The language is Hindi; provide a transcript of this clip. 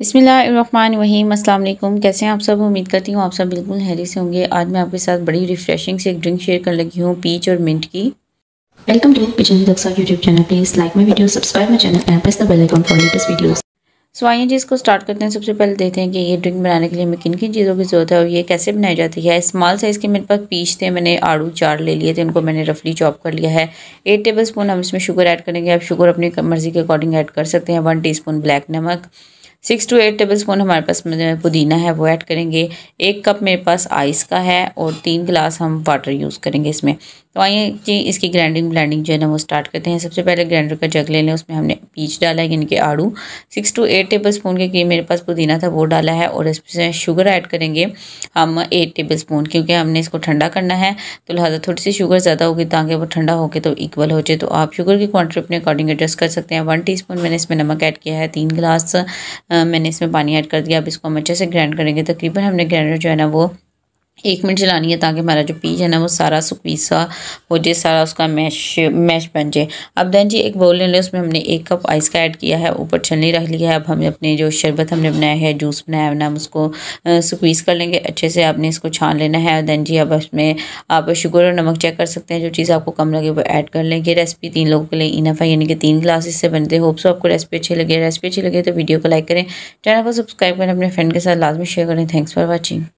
बिसमीम अल्लाम कैसे हैं आप सब उम्मीद करती हूँ आप सब बिल्कुल हैरी से होंगे आज मैं आपके साथ बड़ी रिफ्रेशिंग से एक ड्रिंक शेयर कर लगी हूँ पीच और मिंट की welcome to Daksa YouTube channel please like video subscribe channel and press the bell icon for latest videos so आइए जी इसको स्टार्ट करते हैं सबसे पहले देखते हैं कि ये ड्रिंक बनाने के लिए हमें किन किन चीज़ों की ज़रूरत है और ये कैसे बनाई जाती है स्मॉल साइज़ के मेरे पास पीस थे मैंने आड़ू चार ले लिए थे उनको मैंने रफली चॉप कर लिया है एट टेबल स्पून हम इसमें शुगर ऐड करेंगे आप शुगर अपनी मर्ज़ी के अकॉर्डिंग ऐड कर सकते हैं वन टी ब्लैक नमक six two eight tablespoon हमारे पास पुदीना है वो ऐड करेंगे एक कप मेरे पास आइस का है और तीन गिलास हम वाटर यूज़ करेंगे इसमें तो आइए कि इसकी ग्राइंडिंग ब्लैंडिंग जो है ना वो स्टार्ट करते हैं सबसे पहले ग्राइंडर का जग ले लें उसमें हमने पीच डाला है यानी कि आड़ू six two eight tablespoon के मेरे पास पुदीना था वो डाला है और इसमें शुगर ऐड करेंगे हम एट टेबल स्पून क्योंकि हमने इसको ठंडा करना है तो लिहाजा थोड़ी सी शुगर ज़्यादा होगी ताकि वो ठंडा होकर तो इक्वल हो जाए तो आप शुगर की क्वान्टिटी अपने अकॉर्डिंग एडजस्ट कर सकते हैं वन टी मैंने इसमें नमक ऐड किया है तीन गिलास मैंने इसमें पानी ऐड कर दिया अब इसको हम अच्छे से ग्राइंड करेंगे तकरीबन हमने ग्राइंडर जो है ना वो एक मिनट चलानी है ताकि हमारा जो पीज है ना वो सारा सुपीसा हो जाए सारा उसका मैश मैश बन जाए अब देन जी एक बोल ले लें उसमें हमने एक कप आइस का ऐड किया है ऊपर छलनी रख लिया है अब हमने अपने जो शरबत हमने बनाया है जूस बनाया है ना हम उसको सुपीस कर लेंगे अच्छे से आपने इसको छान लेना है दैन जी अब इसमें आप शुगर और नमक चेक कर सकते हैं जो चीज़ आपको कम लगे वो ऐड कर लेंगे रेसिपी तीन लोगों के लिए इनफ है यानी कि तीन ग्लासेस से बनते होप्स आपको रेसिपी अच्छी लगे रेसिपी अच्छी लगे तो वीडियो को लाइक करें चैनल को सब्सक्राइब करें अपने फ्रेंड के साथ लाजमी शेयर करें थैंक्स फॉर वॉचिंग